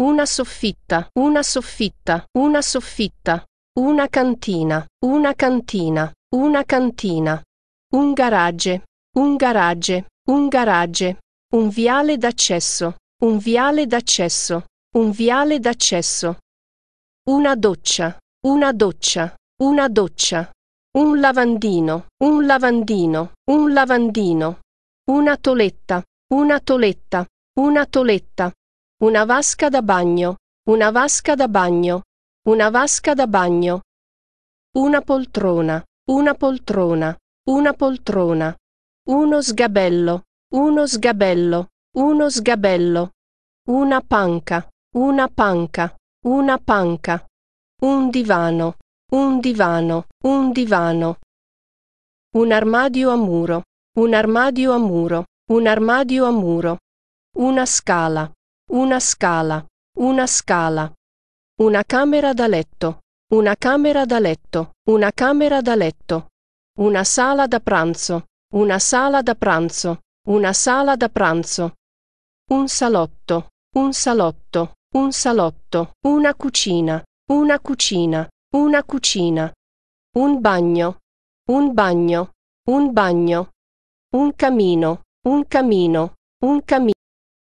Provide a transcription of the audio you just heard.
Una soffitta, una soffitta, una soffitta. Una cantina, una cantina, una cantina. Un garage, un garage, un garage. Un viale d'accesso, un viale d'accesso, un viale d'accesso. Una doccia, una doccia, una doccia. Un lavandino, un lavandino, un lavandino. Una toletta, una toletta, una toletta. Una vasca da bagno, una vasca da bagno, una vasca da bagno. Una poltrona, una poltrona, una poltrona. Uno sgabello, uno sgabello, uno sgabello. Una panca, una panca, una panca. Un divano, un divano, un divano. Un armadio a muro, un armadio a muro, un armadio a muro. Una scala, una scala, una scala. Una camera da letto, una camera da letto, una camera da letto. Una sala da pranzo, una sala da pranzo, una sala da pranzo. Un salotto, un salotto, un salotto, una cucina, una cucina, una cucina. Un bagno, un bagno, un bagno. Un camino, un camino, un camino.